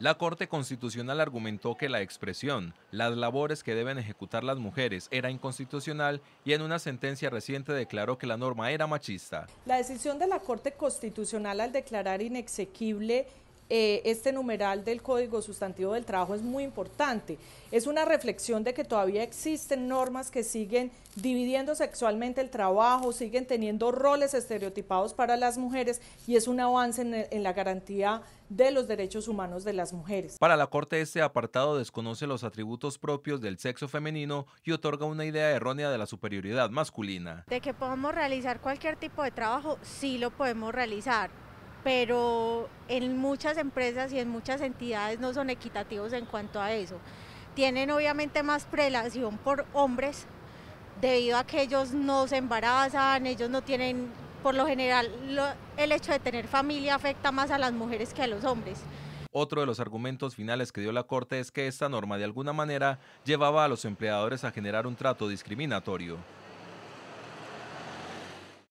La Corte Constitucional argumentó que la expresión, las labores que deben ejecutar las mujeres, era inconstitucional y en una sentencia reciente declaró que la norma era machista. La decisión de la Corte Constitucional al declarar inexequible eh, este numeral del Código Sustantivo del Trabajo es muy importante. Es una reflexión de que todavía existen normas que siguen dividiendo sexualmente el trabajo, siguen teniendo roles estereotipados para las mujeres y es un avance en, en la garantía de los derechos humanos de las mujeres. Para la Corte, este apartado desconoce los atributos propios del sexo femenino y otorga una idea errónea de la superioridad masculina. De que podemos realizar cualquier tipo de trabajo, sí lo podemos realizar pero en muchas empresas y en muchas entidades no son equitativos en cuanto a eso. Tienen obviamente más prelación por hombres debido a que ellos no se embarazan, ellos no tienen, por lo general, el hecho de tener familia afecta más a las mujeres que a los hombres. Otro de los argumentos finales que dio la Corte es que esta norma de alguna manera llevaba a los empleadores a generar un trato discriminatorio.